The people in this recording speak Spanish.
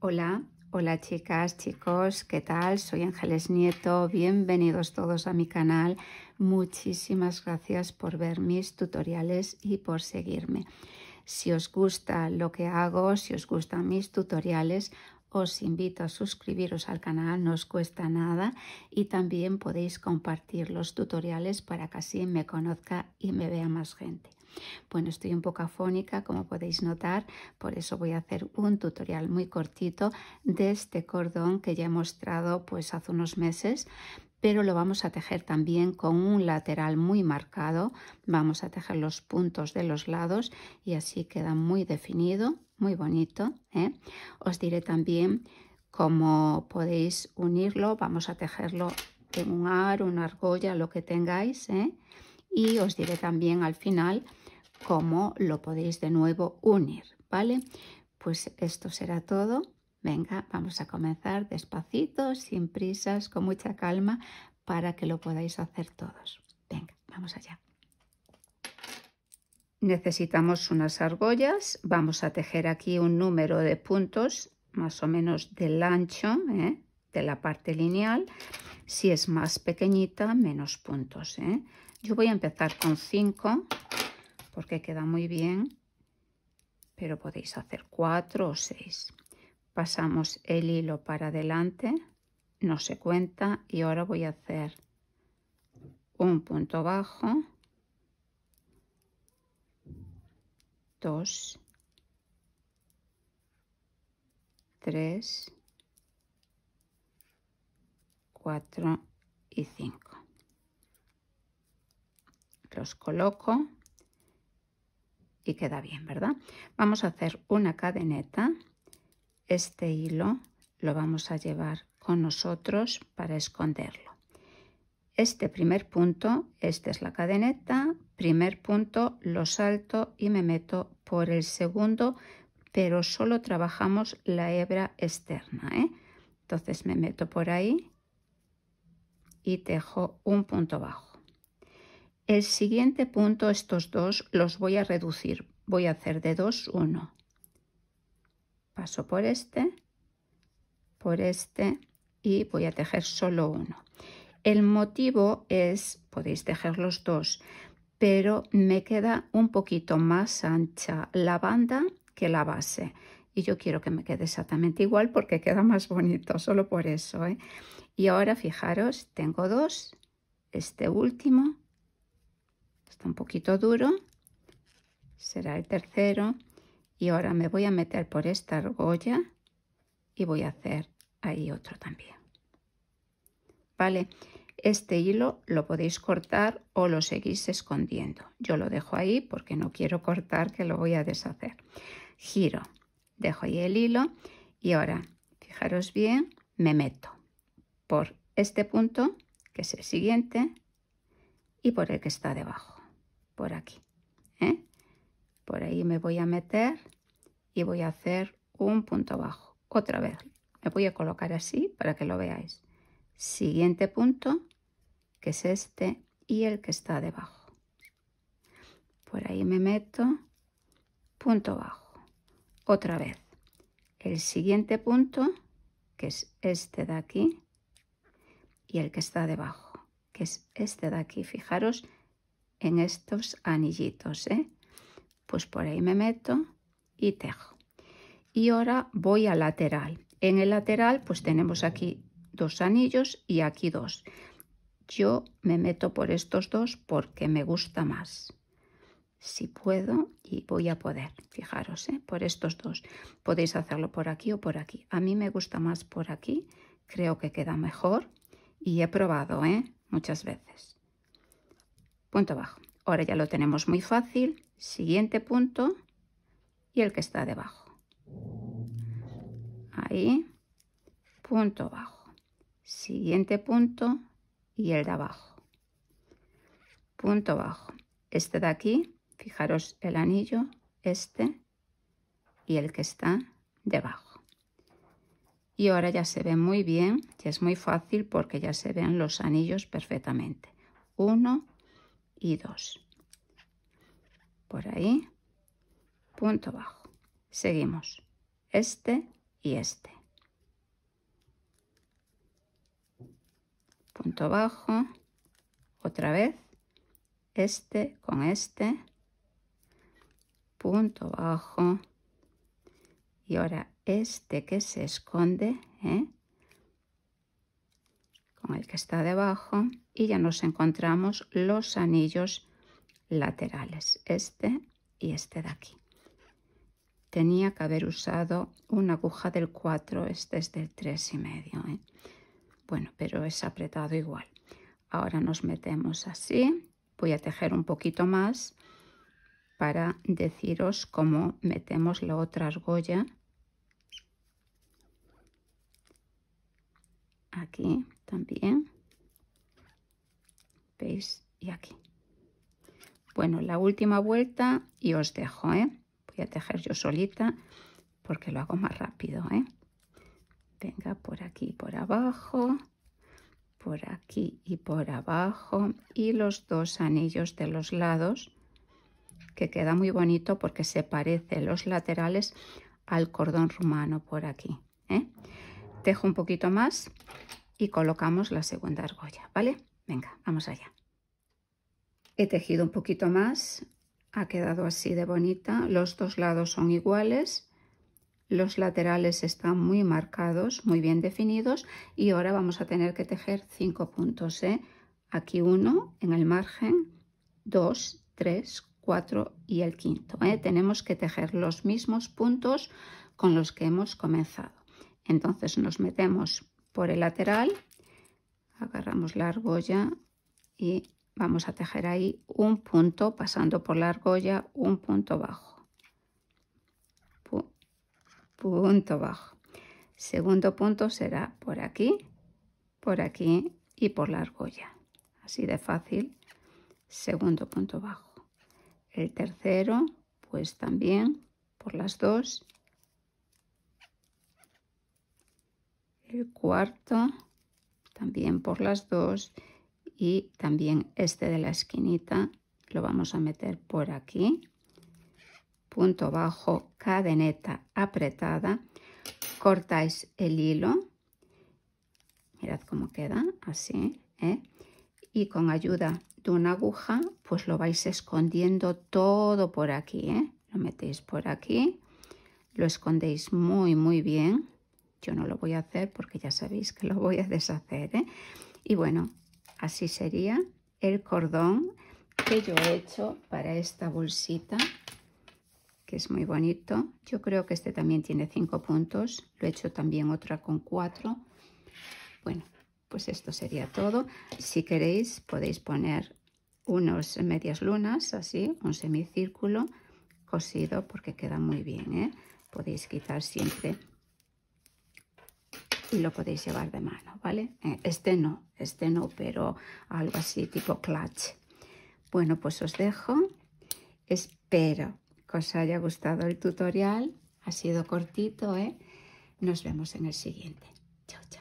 Hola, hola chicas, chicos, ¿qué tal? Soy Ángeles Nieto, bienvenidos todos a mi canal. Muchísimas gracias por ver mis tutoriales y por seguirme. Si os gusta lo que hago, si os gustan mis tutoriales, os invito a suscribiros al canal, no os cuesta nada y también podéis compartir los tutoriales para que así me conozca y me vea más gente. Bueno, estoy un poco afónica, como podéis notar, por eso voy a hacer un tutorial muy cortito de este cordón que ya he mostrado pues hace unos meses pero lo vamos a tejer también con un lateral muy marcado. Vamos a tejer los puntos de los lados y así queda muy definido, muy bonito. ¿eh? Os diré también cómo podéis unirlo. Vamos a tejerlo en un ar, una argolla, lo que tengáis. ¿eh? Y os diré también al final cómo lo podéis de nuevo unir, ¿vale? Pues esto será todo. Venga, vamos a comenzar despacito, sin prisas, con mucha calma, para que lo podáis hacer todos. Venga, vamos allá. Necesitamos unas argollas, vamos a tejer aquí un número de puntos más o menos del ancho ¿eh? de la parte lineal. Si es más pequeñita, menos puntos. ¿eh? Yo voy a empezar con 5 porque queda muy bien, pero podéis hacer cuatro o seis. Pasamos el hilo para adelante, no se cuenta y ahora voy a hacer un punto bajo, dos, tres, cuatro y cinco. Los coloco queda bien, ¿verdad? Vamos a hacer una cadeneta. Este hilo lo vamos a llevar con nosotros para esconderlo. Este primer punto, esta es la cadeneta, primer punto lo salto y me meto por el segundo, pero solo trabajamos la hebra externa. ¿eh? Entonces me meto por ahí y tejo un punto bajo. El siguiente punto, estos dos, los voy a reducir. Voy a hacer de dos, uno Paso por este, por este y voy a tejer solo uno. El motivo es, podéis tejer los dos, pero me queda un poquito más ancha la banda que la base. Y yo quiero que me quede exactamente igual porque queda más bonito, solo por eso. ¿eh? Y ahora fijaros, tengo dos, este último está un poquito duro, será el tercero. Y ahora me voy a meter por esta argolla y voy a hacer ahí otro también. Vale, este hilo lo podéis cortar o lo seguís escondiendo. Yo lo dejo ahí porque no quiero cortar que lo voy a deshacer. Giro, dejo ahí el hilo y ahora, fijaros bien, me meto por este punto, que es el siguiente, y por el que está debajo por aquí. ¿eh? Por ahí me voy a meter y voy a hacer un punto bajo. Otra vez, me voy a colocar así para que lo veáis. Siguiente punto, que es este y el que está debajo. Por ahí me meto, punto bajo. Otra vez, el siguiente punto, que es este de aquí, y el que está debajo, que es este de aquí. Fijaros en estos anillitos, ¿eh? Pues por ahí me meto y tejo. Y ahora voy al lateral. En el lateral pues tenemos aquí dos anillos y aquí dos. Yo me meto por estos dos porque me gusta más. Si puedo y voy a poder, fijaros, ¿eh? por estos dos. Podéis hacerlo por aquí o por aquí. A mí me gusta más por aquí, creo que queda mejor y he probado ¿eh? muchas veces punto bajo. Ahora ya lo tenemos muy fácil. Siguiente punto y el que está debajo. Ahí, punto bajo. Siguiente punto y el de abajo. Punto bajo. Este de aquí, fijaros el anillo, este y el que está debajo. Y ahora ya se ve muy bien, que es muy fácil porque ya se ven los anillos perfectamente. Uno, y 2. Por ahí, punto bajo. Seguimos. Este y este. Punto bajo. Otra vez. Este con este. Punto bajo. Y ahora este que se esconde, ¿eh? el que está debajo y ya nos encontramos los anillos laterales, este y este de aquí. Tenía que haber usado una aguja del 4, este es del 3 y medio. ¿eh? Bueno, pero es apretado igual. Ahora nos metemos así, voy a tejer un poquito más para deciros cómo metemos la otra argolla aquí también. ¿Veis? Y aquí. Bueno, la última vuelta y os dejo, ¿eh? Voy a tejer yo solita porque lo hago más rápido, ¿eh? Venga, por aquí por abajo, por aquí y por abajo y los dos anillos de los lados que queda muy bonito porque se parece los laterales al cordón rumano por aquí. ¿eh? Tejo un poquito más y colocamos la segunda argolla, ¿vale? Venga, vamos allá. He tejido un poquito más, ha quedado así de bonita, los dos lados son iguales, los laterales están muy marcados, muy bien definidos y ahora vamos a tener que tejer cinco puntos, ¿eh? Aquí uno en el margen, dos, tres, cuatro y el quinto, ¿eh? Tenemos que tejer los mismos puntos con los que hemos comenzado. Entonces nos metemos por el lateral, agarramos la argolla y vamos a tejer ahí un punto pasando por la argolla, un punto bajo. punto bajo. Segundo punto será por aquí, por aquí y por la argolla. Así de fácil. Segundo punto bajo. El tercero, pues también por las dos el cuarto también por las dos y también este de la esquinita lo vamos a meter por aquí punto bajo cadeneta apretada cortáis el hilo mirad cómo queda así ¿eh? y con ayuda de una aguja pues lo vais escondiendo todo por aquí ¿eh? lo metéis por aquí lo escondéis muy muy bien yo no lo voy a hacer porque ya sabéis que lo voy a deshacer. ¿eh? Y bueno, así sería el cordón que yo he hecho para esta bolsita, que es muy bonito. Yo creo que este también tiene cinco puntos. Lo he hecho también otra con cuatro. Bueno, pues esto sería todo. Si queréis podéis poner unos medias lunas, así, un semicírculo cosido porque queda muy bien, ¿eh? Podéis quitar siempre y lo podéis llevar de mano, ¿vale? Eh, este no, este no, pero algo así tipo clutch. Bueno, pues os dejo. Espero que os haya gustado el tutorial. Ha sido cortito, ¿eh? Nos vemos en el siguiente. Chao, chao.